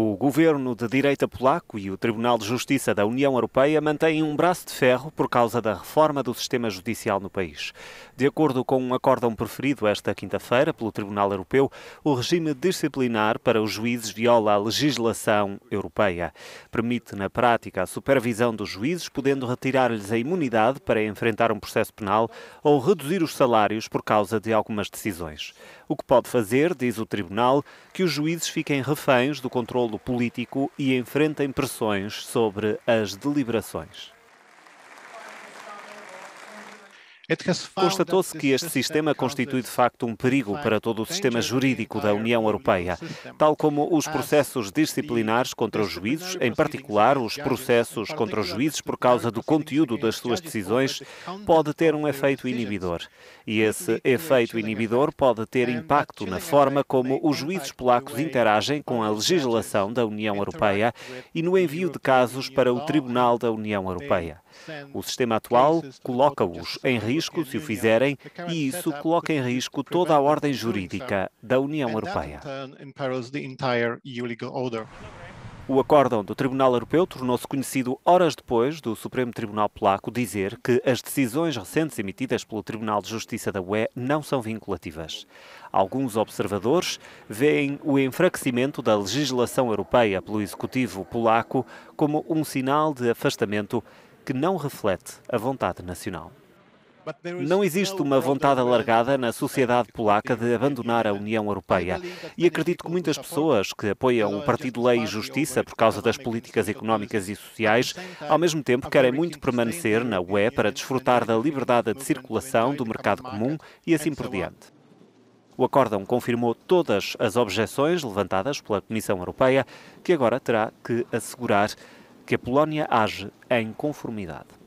O governo de direita polaco e o Tribunal de Justiça da União Europeia mantêm um braço de ferro por causa da reforma do sistema judicial no país. De acordo com um acórdão preferido esta quinta-feira pelo Tribunal Europeu, o regime disciplinar para os juízes viola a legislação europeia. Permite, na prática, a supervisão dos juízes, podendo retirar-lhes a imunidade para enfrentar um processo penal ou reduzir os salários por causa de algumas decisões. O que pode fazer, diz o Tribunal, que os juízes fiquem reféns do controle político e enfrentem pressões sobre as deliberações. É Constatou-se que este sistema constitui de facto um perigo para todo o sistema jurídico da União Europeia, tal como os processos disciplinares contra os juízes, em particular os processos contra os juízes por causa do conteúdo das suas decisões, pode ter um efeito inibidor. E esse efeito inibidor pode ter impacto na forma como os juízes polacos interagem com a legislação da União Europeia e no envio de casos para o Tribunal da União Europeia. O sistema atual coloca-os em risco risco se o fizerem e isso coloca em risco toda a ordem jurídica da União Europeia. O acórdão do Tribunal Europeu tornou-se conhecido horas depois do Supremo Tribunal Polaco dizer que as decisões recentes emitidas pelo Tribunal de Justiça da UE não são vinculativas. Alguns observadores veem o enfraquecimento da legislação europeia pelo executivo polaco como um sinal de afastamento que não reflete a vontade nacional. Não existe uma vontade alargada na sociedade polaca de abandonar a União Europeia. E acredito que muitas pessoas que apoiam o Partido Lei e Justiça por causa das políticas económicas e sociais, ao mesmo tempo querem muito permanecer na UE para desfrutar da liberdade de circulação do mercado comum e assim por diante. O acórdão confirmou todas as objeções levantadas pela Comissão Europeia, que agora terá que assegurar que a Polónia age em conformidade.